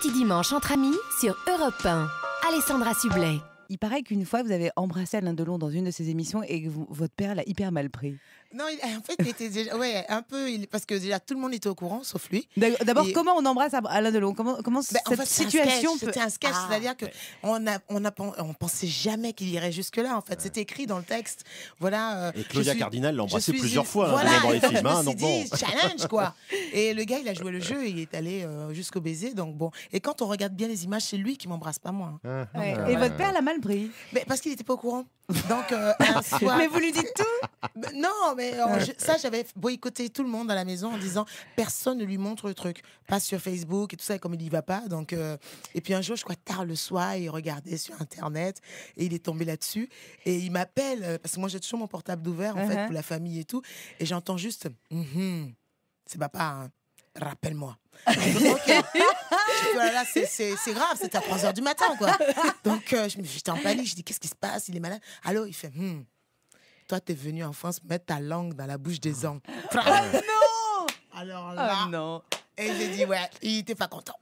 Petit dimanche entre amis sur Europe 1. Alessandra Sublet. Il paraît qu'une fois, vous avez embrassé Alain Delon dans une de ses émissions et que votre père l'a hyper mal pris. Non, en fait, il était déjà. Ouais, un peu. parce que déjà, tout le monde était au courant, sauf lui. D'abord, comment on embrasse Alain Delon Comment, ben, cette en fait, situation. C'était un sketch, ah, c'est-à-dire qu'on a, on a, on pensait jamais qu'il irait jusque-là, en fait. C'était écrit dans le texte. Voilà. Euh, et Claudia Cardinal l'a embrassé plusieurs fois hein, dans les films. Hein, challenge, quoi. Et le gars, il a joué le jeu, il est allé euh, jusqu'au baiser. Donc bon. Et quand on regarde bien les images, c'est lui qui m'embrasse, pas moi. Hein. Ah, ah. Et votre père l'a mal pris. Mais ben, parce qu'il n'était pas au courant. Donc, euh, un soir... Mais vous lui dites tout Non, mais euh, ça, j'avais boycotté tout le monde à la maison en disant personne ne lui montre le truc. Pas sur Facebook et tout ça, et comme il n'y va pas. Donc, euh, Et puis un jour, je crois, tard le soir, il regardait sur Internet et il est tombé là-dessus. Et il m'appelle, parce que moi, j'ai toujours mon portable ouvert, en fait, uh-huh. pour la famille et tout. Et j'entends juste mm-hmm, c'est papa, hein, rappelle-moi. c'est grave, c'est à 3h du matin, quoi. Donc, euh, j'étais en panique, je dis, qu'est-ce qui se passe Il est malade. Allô Il fait, toi hmm. toi, t'es venu en France mettre ta langue dans la bouche des hommes. Oh ah. ah, non Alors là. Ah, non. Et j'ai dit, ouais, il était pas content.